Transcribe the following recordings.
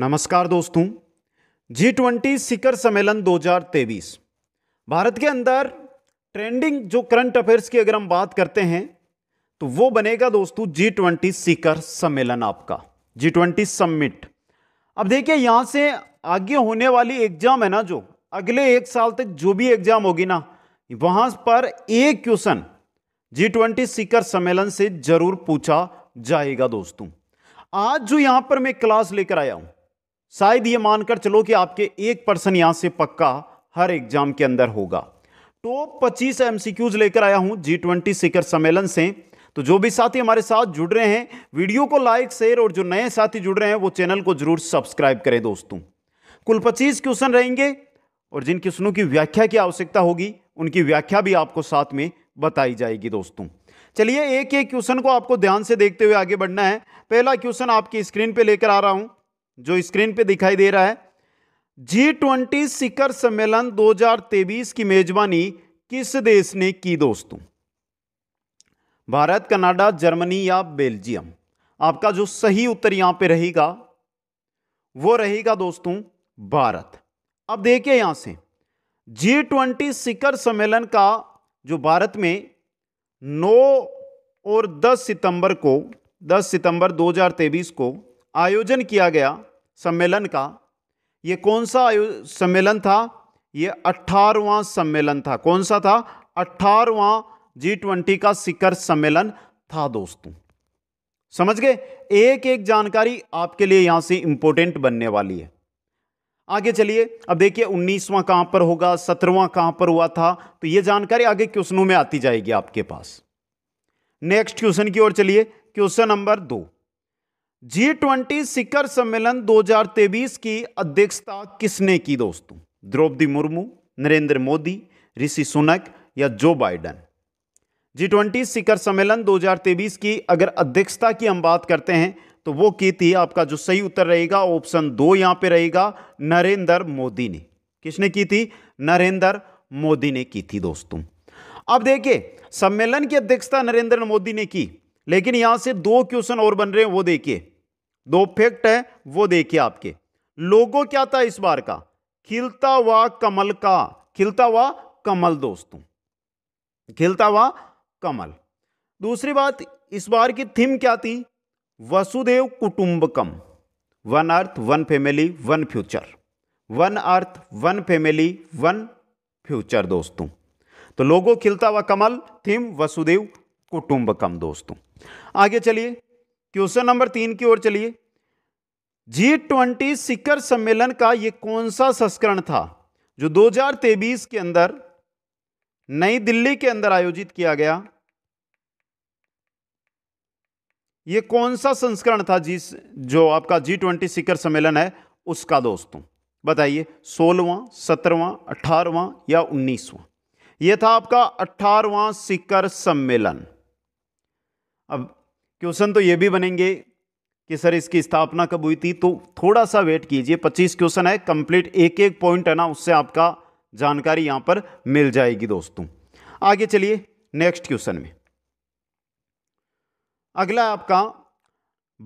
नमस्कार दोस्तों G twenty शिखर सम्मेलन 2023 भारत के अंदर ट्रेंडिंग जो करंट अफेयर्स की अगर हम बात करते हैं तो वो बनेगा दोस्तों जी ट्वेंटी शिखर सम्मेलन आपका जी ट्वेंटी सम्मिट अब देखिए यहां से आगे होने वाली एग्जाम है ना जो अगले एक साल तक जो भी एग्जाम होगी ना वहां पर एक क्वेश्चन जी ट्वेंटी शिखर सम्मेलन से जरूर पूछा जाएगा दोस्तों आज जो यहां पर मैं क्लास लेकर आया हूं शायद ये मानकर चलो कि आपके एक पर्सन यहाँ से पक्का हर एग्जाम के अंदर होगा टॉप पच्चीस एम लेकर आया हूँ जी ट्वेंटी शिखर सम्मेलन से तो जो भी साथी हमारे साथ जुड़ रहे हैं वीडियो को लाइक शेयर और जो नए साथी जुड़ रहे हैं वो चैनल को जरूर सब्सक्राइब करें दोस्तों कुल पच्चीस क्वेश्चन रहेंगे और जिन क्वेश्चनों की व्याख्या की आवश्यकता होगी उनकी व्याख्या भी आपको साथ में बताई जाएगी दोस्तों चलिए एक एक क्वेश्चन को आपको ध्यान से देखते हुए आगे बढ़ना है पहला क्वेश्चन आपकी स्क्रीन पे लेकर आ रहा हूं जो स्क्रीन पे दिखाई दे रहा है जी ट्वेंटी शिखर सम्मेलन 2023 की मेजबानी किस देश ने की दोस्तों भारत कनाडा जर्मनी या बेल्जियम आपका जो सही उत्तर यहां पे रहेगा वो रहेगा दोस्तों भारत अब देखिए यहां से जी ट्वेंटी शिखर सम्मेलन का जो भारत में 9 और 10 सितंबर को 10 सितंबर 2023 को आयोजन किया गया सम्मेलन का ये कौन सा सम्मेलन था ये अट्ठारवां सम्मेलन था कौन सा था अठारवा जी ट्वेंटी का शिखर सम्मेलन था दोस्तों समझ गए एक एक जानकारी आपके लिए यहां से इंपॉर्टेंट बनने वाली है आगे चलिए अब देखिए उन्नीसवां कहां पर होगा सत्रहवां कहां पर हुआ था तो यह जानकारी आगे क्वेश्चनों में आती जाएगी आपके पास नेक्स्ट क्वेश्चन की ओर चलिए क्वेश्चन नंबर दो जी ट्वेंटी शिखर सम्मेलन 2023 की अध्यक्षता किसने की दोस्तों द्रौपदी मुर्मू नरेंद्र मोदी ऋषि सुनक या जो बाइडन जी ट्वेंटी शिखर सम्मेलन 2023 की अगर अध्यक्षता की हम बात करते हैं तो वो की थी आपका जो सही उत्तर रहेगा ऑप्शन दो यहां पे रहेगा नरेंद्र मोदी ने किसने की थी नरेंद्र मोदी ने की थी दोस्तों अब देखिए सम्मेलन की अध्यक्षता नरेंद्र मोदी ने की लेकिन यहां से दो क्वेश्चन और बन रहे हैं वो देखिए दो फैक्ट है वो देखिए आपके लोगो क्या था इस बार का खिलता हुआ कमल का खिलता हुआ कमल दोस्तों खिलता हुआ कमल दूसरी बात इस बार की थीम क्या थी वसुदेव कुटुंबकम one earth one family one future one earth one family one future दोस्तों तो लोगो खिलता हुआ कमल थीम वसुदेव कुटुंबकम दोस्तों आगे चलिए क्वेश्चन नंबर तीन की ओर चलिए जी ट्वेंटी शिखर सम्मेलन का यह कौन सा संस्करण था जो 2023 के अंदर नई दिल्ली के अंदर आयोजित किया गया ये कौन सा संस्करण था जिस जो आपका जी ट्वेंटी शिखर सम्मेलन है उसका दोस्तों बताइए सोलहवां सत्रहवां अठारवां या उन्नीसवां यह था आपका अठारवा शिखर सम्मेलन अब क्वेश्चन तो ये भी बनेंगे कि सर इसकी स्थापना कब हुई थी तो थोड़ा सा वेट कीजिए 25 क्वेश्चन है कंप्लीट एक एक पॉइंट है ना उससे आपका जानकारी यहां पर मिल जाएगी दोस्तों आगे चलिए नेक्स्ट क्वेश्चन में अगला आपका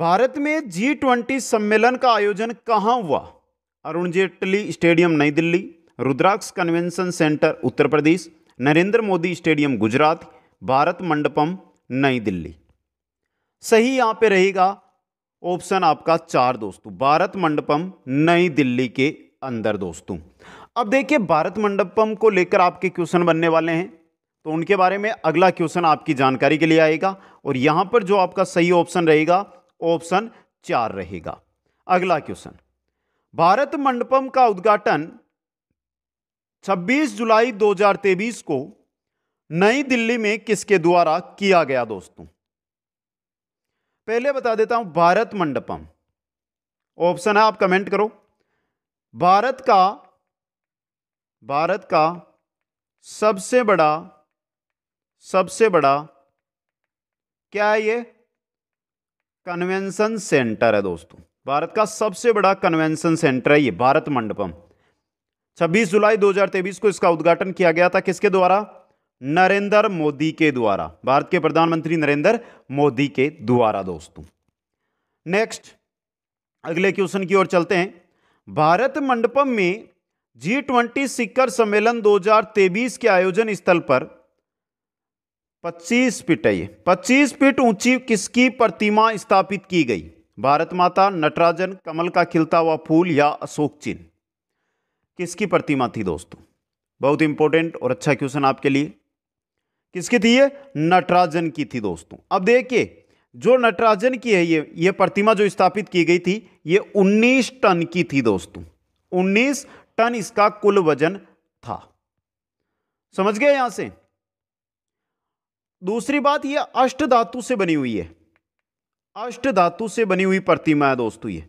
भारत में जी ट्वेंटी सम्मेलन का आयोजन कहाँ हुआ Arun Jaitley stadium New Delhi Rudraksh convention centre Uttar Pradesh Narendra Modi stadium Gujarat Bharat Mandapam New Delhi सही यहां पे रहेगा ऑप्शन आपका चार दोस्तों भारत मंडपम नई दिल्ली के अंदर दोस्तों अब देखिए भारत मंडपम को लेकर आपके क्वेश्चन बनने वाले हैं तो उनके बारे में अगला क्वेश्चन आपकी जानकारी के लिए आएगा और यहां पर जो आपका सही ऑप्शन रहेगा ऑप्शन चार रहेगा अगला क्वेश्चन भारत मंडपम का उद्घाटन 26 जुलाई 2023 को नई दिल्ली में किसके द्वारा किया गया दोस्तों पहले बता देता हूं भारत मंडपम ऑप्शन है आप कमेंट करो भारत का भारत का सबसे बड़ा सबसे बड़ा क्या है ये कन्वेंशन सेंटर है दोस्तों भारत का सबसे बड़ा कन्वेंशन सेंटर है ये भारत मंडपम 26 जुलाई 2023 को इसका उद्घाटन किया गया था किसके द्वारा नरेंद्र मोदी के द्वारा भारत के प्रधानमंत्री नरेंद्र मोदी के द्वारा दोस्तों नेक्स्ट अगले क्वेश्चन की ओर चलते हैं भारत मंडपम में जी ट्वेंटी शिखर सम्मेलन 2023 के आयोजन स्थल पर 25 फीट है ये 25 फीट ऊंची किसकी प्रतिमा स्थापित की गई भारत माता नटराजन कमल का खिलता हुआ फूल या अशोक चिन्ह किसकी प्रतिमा थी दोस्तों बहुत इंपॉर्टेंट और अच्छा क्वेश्चन आपके लिए किसकी थी ये नटराजन की थी दोस्तों अब देखिए जो नटराजन की है ये ये प्रतिमा जो स्थापित की गई थी ये 19 टन की थी दोस्तों 19 टन इसका कुल वजन था समझ गए यहां से दूसरी बात ये अष्ट धातु से बनी हुई है अष्ट धातु से बनी हुई प्रतिमा है दोस्तों ये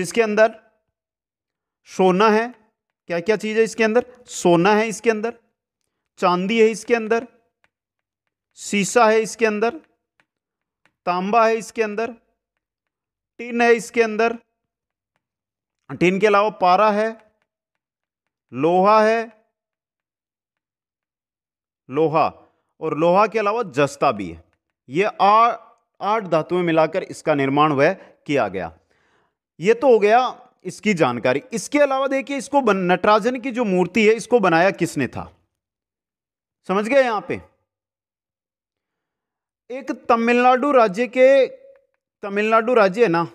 जिसके अंदर सोना है क्या क्या चीज़ है इसके अंदर सोना है इसके अंदर चांदी है इसके अंदर शीशा है इसके अंदर तांबा है इसके अंदर टिन है इसके अंदर टिन के अलावा पारा है लोहा है लोहा और लोहा के अलावा जस्ता भी है ये आठ धातुएं मिलाकर इसका निर्माण वह किया गया ये तो हो गया इसकी जानकारी इसके अलावा देखिए इसको नटराजन की जो मूर्ति है इसको बनाया किसने था समझ गए यहां पे एक तमिलनाडु राज्य के तमिलनाडु राज्य है ना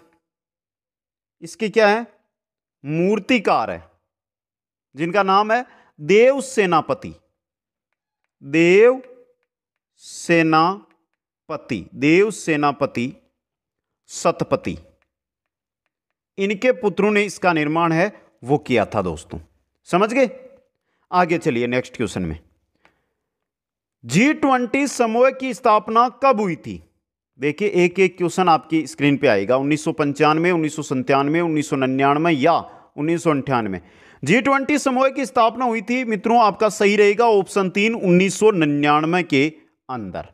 इसकी क्या है मूर्तिकार है जिनका नाम है देव सेनापति देव सेनापति देव सेनापति सतपति इनके पुत्रों ने इसका निर्माण है वो किया था दोस्तों समझ गए आगे चलिए नेक्स्ट क्वेश्चन में जी ट्वेंटी समूह की स्थापना कब हुई थी देखिए एक एक क्वेश्चन आपकी स्क्रीन पे आएगा उन्नीस सौ पंचानवे उन्नीस सौ संतानवे उन्नीस सौ नन्यानवे या उन्नीस सौ अंठानवे जी ट्वेंटी समूह की स्थापना हुई थी मित्रों आपका सही रहेगा ऑप्शन तीन उन्नीस सौ नन्यानवे के अंदर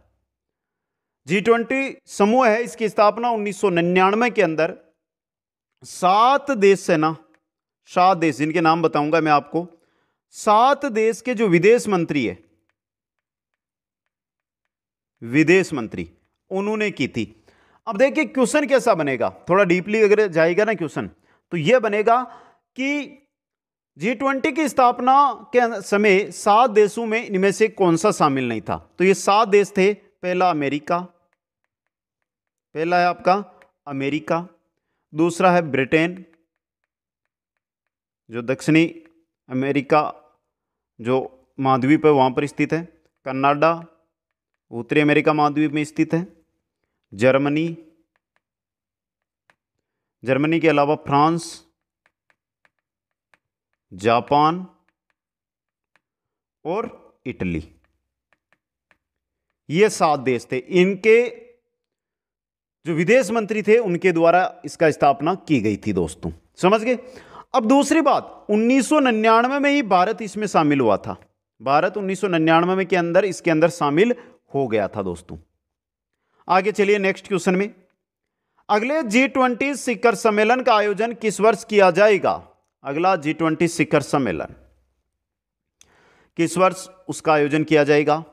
जी ट्वेंटी समूह है इसकी स्थापना उन्नीस सौ नन्यानवे के अंदर सात देश सेना सात देश जिनके नाम बताऊंगा मैं आपको सात देश के जो विदेश मंत्री है विदेश मंत्री उन्होंने की थी अब देखिए क्वेश्चन कैसा बनेगा थोड़ा डीपली अगर जाएगा ना क्वेश्चन तो यह बनेगा कि जी ट्वेंटी की स्थापना के समय सात देशों में इनमें से कौन सा शामिल नहीं था तो ये सात देश थे पहला अमेरिका पहला है आपका अमेरिका दूसरा है ब्रिटेन जो दक्षिणी अमेरिका जो महाद्वीप है वहां पर स्थित है कनाडा उत्तरी अमेरिका महाद्वीप में स्थित है जर्मनी जर्मनी के अलावा फ्रांस जापान और इटली ये सात देश थे इनके जो विदेश मंत्री थे उनके द्वारा इसका स्थापना की गई थी दोस्तों समझ गए अब दूसरी बात 1999 में ही भारत इसमें शामिल हुआ था भारत 1999 में के अंदर इसके अंदर शामिल हो गया था दोस्तों आगे चलिए नेक्स्ट क्वेश्चन में अगले जी ट्वेंटी शिखर सम्मेलन का आयोजन किस वर्ष किया जाएगा अगला जी ट्वेंटी शिखर सम्मेलन किस वर्ष उसका आयोजन किया जाएगा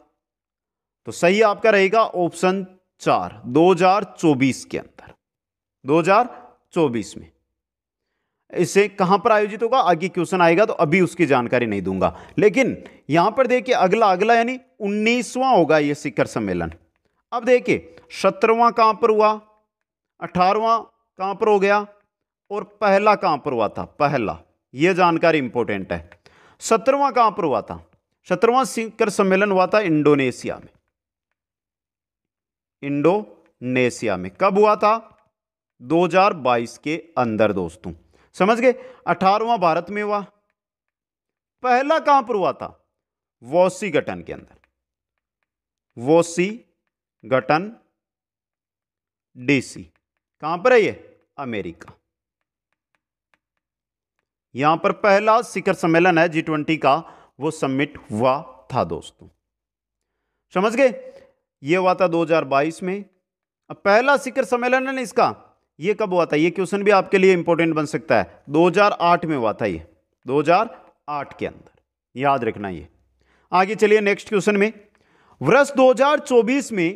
तो सही आपका रहेगा ऑप्शन चार 2024 के अंदर 2024 में इसे कहां पर आयोजित होगा आगे क्वेश्चन आएगा तो अभी उसकी जानकारी नहीं दूंगा लेकिन यहां पर देखिए अगला अगला यानी उन्नीसवां होगा यह शिखर सम्मेलन अब देखिए सत्रहवां कहां पर हुआ अठारवा कहां पर हो गया और पहला कहां पर हुआ था पहला यह जानकारी इंपॉर्टेंट है सत्रहवां कहां पर हुआ था सत्रहवां शिखर सम्मेलन हुआ था इंडोनेशिया में इंडोनेशिया में कब हुआ था 2022 के अंदर दोस्तों समझ गए अठारवा भारत में हुआ पहला कहां पर हुआ था वोसी गठन के अंदर वोसी गठन डीसी कहां पर है ये अमेरिका यहां पर पहला शिखर सम्मेलन है जी ट्वेंटी का वो सबमिट हुआ था दोस्तों समझ गए ये हुआ था 2022 में अब पहला शिखर सम्मेलन है ना इसका ये कब हुआ था ये क्वेश्चन भी आपके लिए इंपॉर्टेंट बन सकता है 2008 में हुआ था ये 2008 के अंदर याद रखना ये आगे चलिए नेक्स्ट क्वेश्चन में वर्ष 2024 में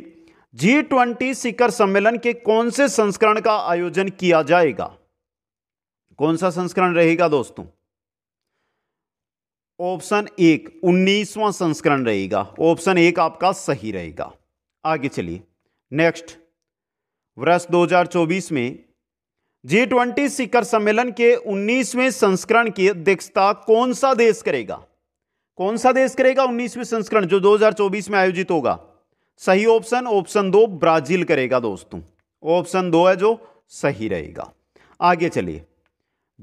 जी ट्वेंटी शिखर सम्मेलन के कौन से संस्करण का आयोजन किया जाएगा कौन सा संस्करण रहेगा दोस्तों ऑप्शन एक उन्नीसवां संस्करण रहेगा ऑप्शन एक आपका सही रहेगा आगे चलिए नेक्स्ट वर्ष 2024 में जी ट्वेंटी शिखर सम्मेलन के 19वें संस्करण की अध्यक्षता कौन सा देश करेगा कौन सा देश करेगा 19वें संस्करण जो 2024 में आयोजित होगा सही ऑप्शन ऑप्शन दो ब्राजील करेगा दोस्तों ऑप्शन दो है जो सही रहेगा आगे चलिए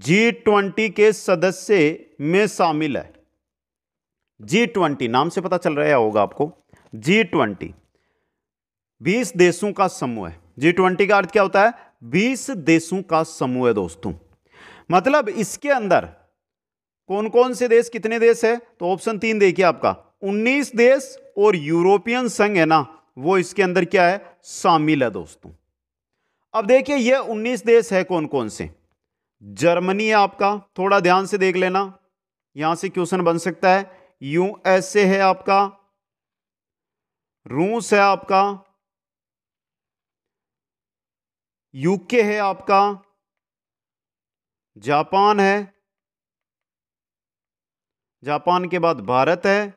जी ट्वेंटी के सदस्य में शामिल है जी ट्वेंटी नाम से पता चल रहा होगा आपको जी ट्वेंटी बीस देशों का समूह है जी ट्वेंटी का अर्थ क्या होता है बीस देशों का समूह है दोस्तों मतलब इसके अंदर कौन कौन से देश कितने देश है तो ऑप्शन तीन देखिए आपका उन्नीस देश और यूरोपियन संघ है ना वो इसके अंदर क्या है शामिल है दोस्तों अब देखिए ये उन्नीस देश है कौन कौन से जर्मनी है आपका थोड़ा ध्यान से देख लेना यहां से क्वेश्चन बन सकता है यूएसए है आपका रूस है आपका यूके है आपका जापान है जापान के बाद भारत है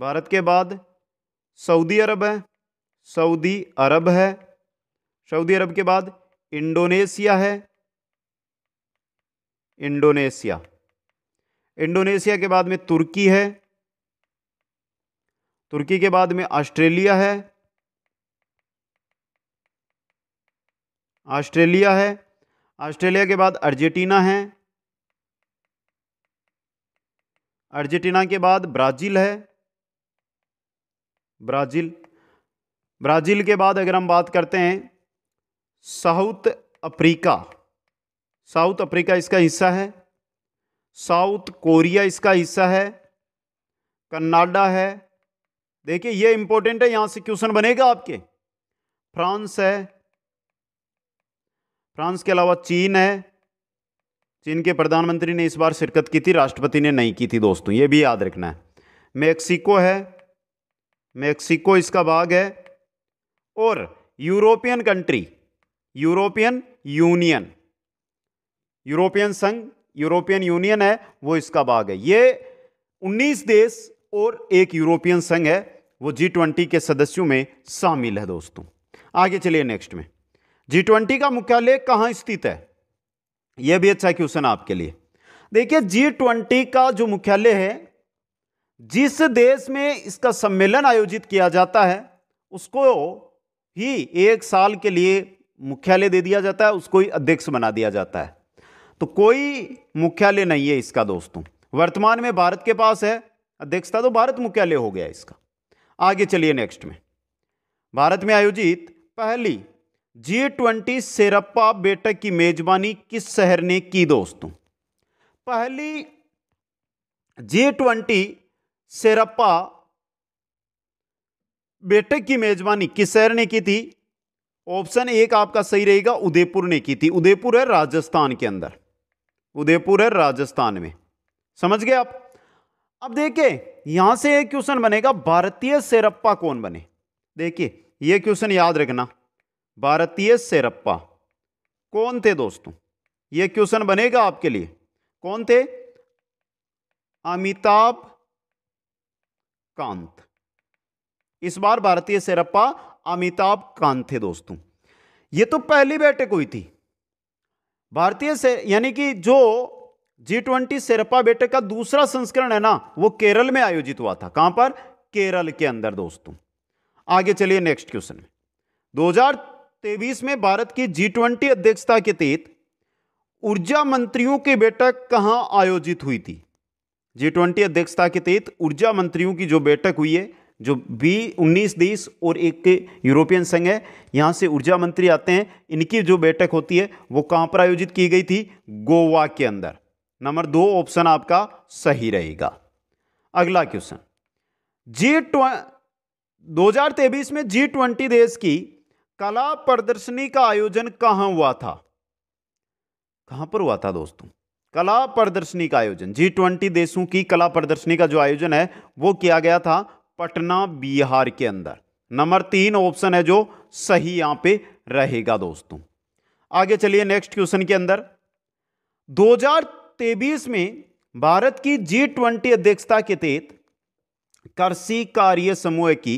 भारत के बाद सऊदी अरब है सऊदी अरब है सऊदी अरब के बाद इंडोनेशिया है इंडोनेशिया इंडोनेशिया के बाद में तुर्की है तुर्की के बाद में ऑस्ट्रेलिया है ऑस्ट्रेलिया है ऑस्ट्रेलिया के बाद अर्जेंटीना है अर्जेंटीना के बाद ब्राज़ील है ब्राज़ील ब्राज़ील के बाद अगर हम बात करते हैं साउथ अफ्रीका साउथ अफ्रीका इसका हिस्सा है साउथ कोरिया इसका हिस्सा है कनाडा है देखिए ये इंपॉर्टेंट है यहाँ से क्वेश्चन बनेगा आपके फ्रांस है फ्रांस के अलावा चीन है चीन के प्रधानमंत्री ने इस बार शिरकत की थी राष्ट्रपति ने नहीं की थी दोस्तों ये भी याद रखना है मैक्सिको है मैक्सिको इसका भाग है और European country European union European संघ यूरोपियन यूनियन है वो इसका भाग है ये 19 देश और एक यूरोपियन संघ है वो जी ट्वेंटी के सदस्यों में शामिल है दोस्तों आगे चलिए नेक्स्ट में जी ट्वेंटी का मुख्यालय कहाँ स्थित है यह भी अच्छा क्वेश्चन आपके लिए देखिए जी ट्वेंटी का जो मुख्यालय है जिस देश में इसका सम्मेलन आयोजित किया जाता है उसको ही एक साल के लिए मुख्यालय दे दिया जाता है उसको ही अध्यक्ष बना दिया जाता है तो कोई मुख्यालय नहीं है इसका दोस्तों वर्तमान में भारत के पास है अध्यक्षता तो भारत मुख्यालय हो गया इसका आगे चलिए नेक्स्ट में भारत में आयोजित पहली जी ट्वेंटी सेरप्पा बैठक की मेजबानी किस शहर ने की दोस्तों पहली जी ट्वेंटी सेरप्पा बैठक की मेजबानी किस शहर ने की थी ऑप्शन एक आपका सही रहेगा उदयपुर ने की थी उदयपुर है राजस्थान के अंदर उदयपुर है राजस्थान में समझ गए आप अब देखिए यहां से एक क्वेश्चन बनेगा भारतीय सेरप्पा कौन बने देखिए यह क्वेश्चन याद रखना भारतीय सेरप्पा कौन थे दोस्तों ये क्वेश्चन बनेगा आपके लिए कौन थे अमिताभ कांत इस बार भारतीय सेरप्पा अमिताभ कांत थे दोस्तों ये तो पहली बैठक हुई थी भारतीय से यानी कि जो जी ट्वेंटी सेरप्पा बैठक का दूसरा संस्करण है ना वो केरल में आयोजित हुआ था कहां पर केरल के अंदर दोस्तों आगे चलिए नेक्स्ट क्वेश्चन में तेवीस में भारत की जी ट्वेंटी अध्यक्षता के तहत ऊर्जा मंत्रियों की बैठक कहां आयोजित हुई थी जी ट्वेंटी अध्यक्षता के तहत ऊर्जा मंत्रियों की जो बैठक हुई है जो बी उन्नीस देश और एक यूरोपियन संघ है यहां से ऊर्जा मंत्री आते हैं इनकी जो बैठक होती है वो कहां पर आयोजित की गई थी गोवा के अंदर नंबर दो ऑप्शन आपका सही रहेगा अगला क्वेश्चन जी ट्व दो में जी ट्वेंटी देश की कला प्रदर्शनी का आयोजन कहां हुआ था कहां पर हुआ था दोस्तों कला प्रदर्शनी का आयोजन जी ट्वेंटी देशों की कला प्रदर्शनी का जो आयोजन है वो किया गया था पटना बिहार के अंदर नंबर तीन ऑप्शन है जो सही यहां पे रहेगा दोस्तों आगे चलिए नेक्स्ट क्वेश्चन के अंदर दो में भारत की जी ट्वेंटी अध्यक्षता के तहत कृषि कार्य समूह की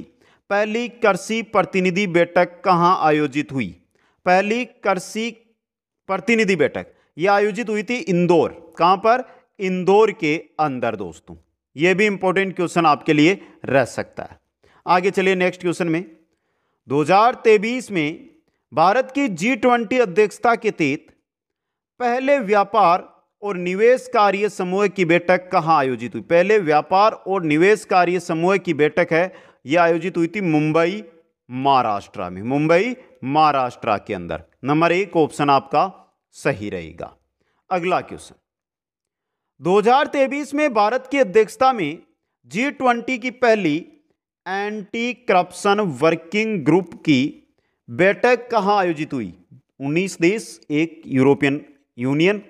पहली कृषि प्रतिनिधि बैठक कहाँ आयोजित हुई पहली कृषि प्रतिनिधि बैठक यह आयोजित हुई थी इंदौर कहाँ पर इंदौर के अंदर दोस्तों ये भी इंपॉर्टेंट क्वेश्चन आपके लिए रह सकता है आगे चलिए नेक्स्ट क्वेश्चन में 2023 में भारत की जी ट्वेंटी अध्यक्षता के तहत पहले व्यापार और निवेश कार्य समूह की बैठक कहाँ आयोजित हुई पहले व्यापार और निवेश कार्य समूह की बैठक है ये आयोजित हुई थी मुंबई महाराष्ट्र में मुंबई महाराष्ट्र के अंदर नंबर एक ऑप्शन आपका सही रहेगा अगला क्वेश्चन 2023 में भारत की अध्यक्षता में जी ट्वेंटी की पहली एंटी करप्शन वर्किंग ग्रुप की बैठक कहां आयोजित हुई 19 देश एक यूरोपियन यूनियन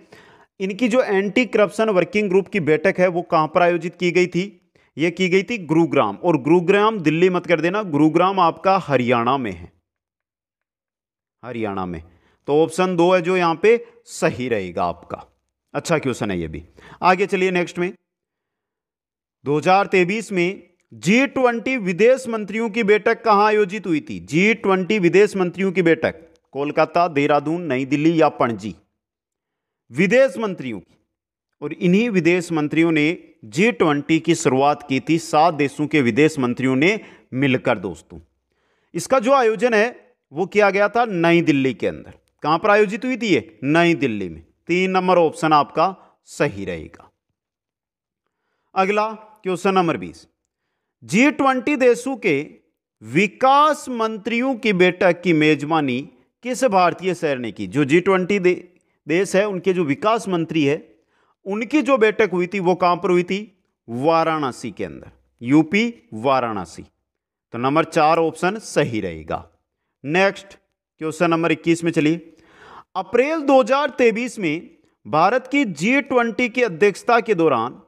इनकी जो एंटी करप्शन वर्किंग ग्रुप की बैठक है वो कहां पर आयोजित की गई थी यह की गई थी गुरुग्राम और गुरुग्राम दिल्ली मत कर देना गुरुग्राम आपका हरियाणा में है हरियाणा में तो ऑप्शन दो है जो यहां पे सही रहेगा आपका अच्छा क्वेश्चन है ये भी आगे चलिए नेक्स्ट में 2023 में जी ट्वेंटी विदेश मंत्रियों की बैठक कहां आयोजित हुई थी जी ट्वेंटी विदेश मंत्रियों की बैठक कोलकाता देहरादून नई दिल्ली या पणजी विदेश मंत्रियों की और इन्हीं विदेश मंत्रियों ने जी ट्वेंटी की शुरुआत की थी सात देशों के विदेश मंत्रियों ने मिलकर दोस्तों इसका जो आयोजन है वो किया गया था नई दिल्ली के अंदर कहां पर आयोजित हुई थी ये नई दिल्ली में तीन नंबर ऑप्शन आपका सही रहेगा अगला क्वेश्चन नंबर बीस जी ट्वेंटी देशों के विकास मंत्रियों की बैठक की मेजबानी किस भारतीय शहर ने की जो जी ट्वेंटी दे, देश है उनके जो विकास मंत्री है उनकी जो बैठक हुई थी वो कहां पर हुई थी वाराणसी के अंदर यूपी वाराणसी तो नंबर चार ऑप्शन सही रहेगा नेक्स्ट क्वेश्चन नंबर 21 में चलिए अप्रैल 2023 में भारत की जी ट्वेंटी की अध्यक्षता के दौरान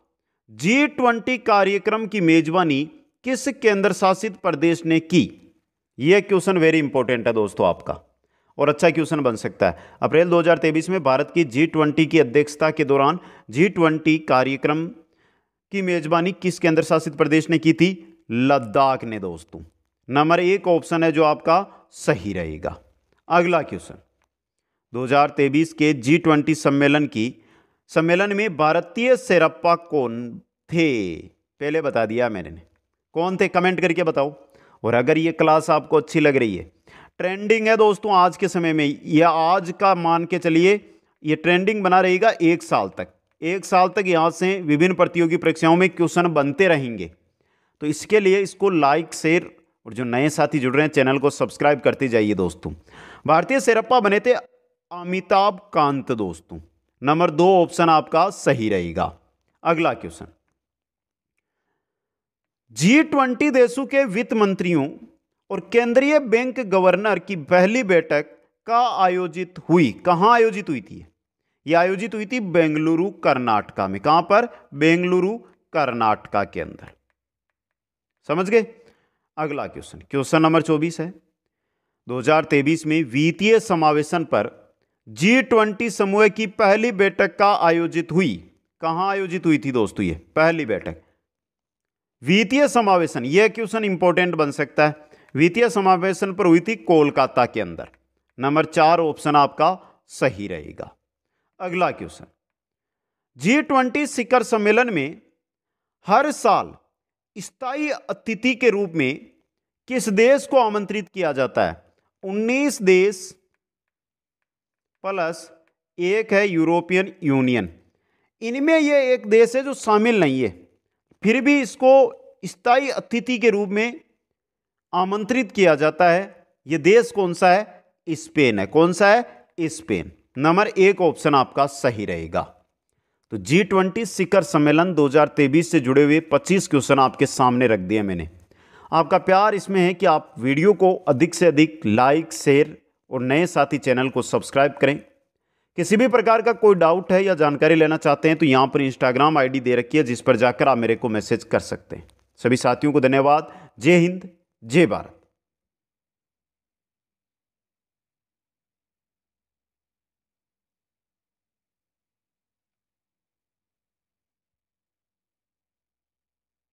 जी ट्वेंटी कार्यक्रम की मेजबानी किस केंद्र शासित प्रदेश ने की यह क्वेश्चन वेरी इंपॉर्टेंट है दोस्तों आपका और अच्छा क्वेश्चन बन सकता है अप्रैल 2023 में भारत की जी ट्वेंटी की अध्यक्षता के दौरान जी ट्वेंटी कार्यक्रम की मेज़बानी किस केंद्र शासित प्रदेश ने की थी लद्दाख ने दोस्तों नंबर एक ऑप्शन है जो आपका सही रहेगा अगला क्वेश्चन 2023 के जी ट्वेंटी सम्मेलन की सम्मेलन में भारतीय सेरप्पा कौन थे पहले बता दिया मैंने कौन थे कमेंट करके बताओ और अगर ये क्लास आपको अच्छी लग रही है ट्रेंडिंग है दोस्तों आज के समय में यह आज का मान के चलिए यह ट्रेंडिंग बना रहेगा एक साल तक एक साल तक यहाँ से विभिन्न प्रतियोगी परीक्षाओं में क्वेश्चन बनते रहेंगे तो इसके लिए इसको लाइक शेयर और जो नए साथी जुड़ रहे हैं चैनल को सब्सक्राइब करते जाइए दोस्तों भारतीय सेरप्पा बने थे अमिताभ कांत दोस्तों नंबर दो ऑप्शन आपका सही रहेगा अगला क्वेश्चन जी ट्वेंटी देशों के वित्त मंत्रियों और केंद्रीय बैंक गवर्नर की पहली बैठक का आयोजित हुई कहाँ आयोजित हुई थी यह आयोजित हुई थी बेंगलुरु कर्नाटका में कहां पर बेंगलुरु कर्नाटका के अंदर समझ गए अगला क्वेश्चन क्वेश्चन नंबर 24 है 2023 में वित्तीय समावेशन पर जी ट्वेंटी समूह की पहली बैठक का आयोजित हुई कहा आयोजित हुई थी दोस्तों ये पहली बैठक वित्तीय समावेशन यह क्वेश्चन इंपॉर्टेंट बन सकता है वित्तीय समावेशन पर हुई थी कोलकाता के अंदर नंबर चार ऑप्शन आपका सही रहेगा अगला क्वेश्चन जी ट्वेंटी शिखर सम्मेलन में हर साल स्थायी अतिथि के रूप में किस देश को आमंत्रित किया जाता है 19 देश प्लस एक है यूरोपियन यूनियन इनमें यह एक देश है जो शामिल नहीं है फिर भी इसको स्थायी अतिथि के रूप में आमंत्रित किया जाता है ये देश कौन सा है स्पेन है कौन सा है स्पेन नंबर एक ऑप्शन आपका सही रहेगा तो जी ट्वेंटी शिखर सम्मेलन 2023 से जुड़े हुए 25 क्वेश्चन आपके सामने रख दिए मैंने आपका प्यार इसमें है कि आप वीडियो को अधिक से अधिक लाइक शेयर और नए साथी चैनल को सब्सक्राइब करें किसी भी प्रकार का कोई डाउट है या जानकारी लेना चाहते हैं तो यहाँ पर इंस्टाग्राम आईडी दे रखी है जिस पर जाकर आप मेरे को मैसेज कर सकते हैं सभी साथियों को धन्यवाद जय हिंद જય ભારત